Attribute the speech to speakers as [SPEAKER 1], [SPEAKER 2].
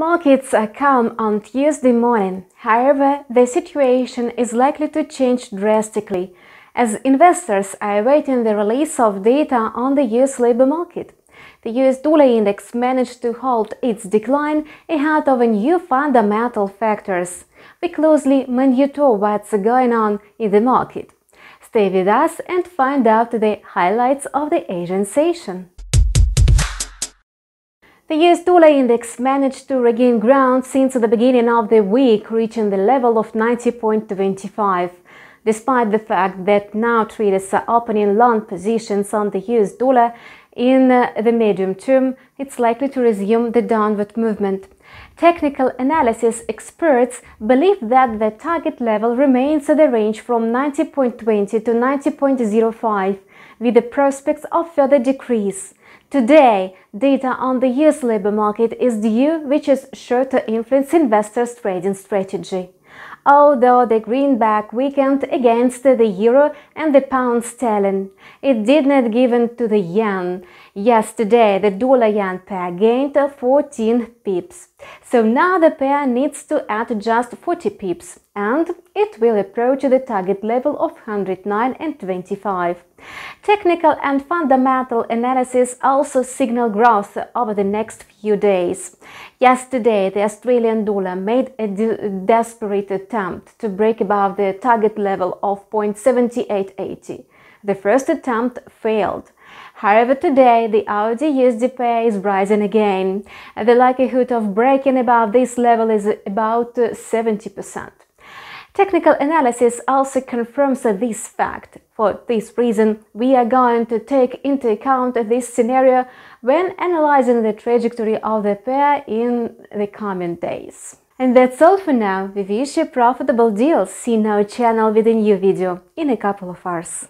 [SPEAKER 1] Markets are uh, calm on Tuesday morning. However, the situation is likely to change drastically as investors are awaiting the release of data on the US labor market. The US dollar index managed to halt its decline ahead of new fundamental factors. We closely monitor what's going on in the market. Stay with us and find out the highlights of the Asian session. The US-Dollar index managed to regain ground since the beginning of the week, reaching the level of 90.25. Despite the fact that now traders are opening long positions on the US dollar in the medium term, it's likely to resume the downward movement. Technical analysis experts believe that the target level remains at the range from 90.20 to 90.05, with the prospects of further decrease. Today, data on the U.S. labor market is due, which is sure to influence investors' trading strategy although the greenback weakened against the euro and the pound sterling. It did not give in to the yen. Yesterday, the dollar-yen pair gained 14 pips. So now the pair needs to add just 40 pips, and it will approach the target level of 109 and 25. Technical and fundamental analysis also signal growth over the next few days. Yesterday, the Australian dollar made a desperate attempt to break above the target level of 0.7880. The first attempt failed. However, today the Audi USD pair is rising again. The likelihood of breaking above this level is about 70%. Technical analysis also confirms this fact. For this reason, we are going to take into account this scenario when analyzing the trajectory of the pair in the coming days. And that's all for now. We wish you profitable deals. See our channel with a new video in a couple of hours.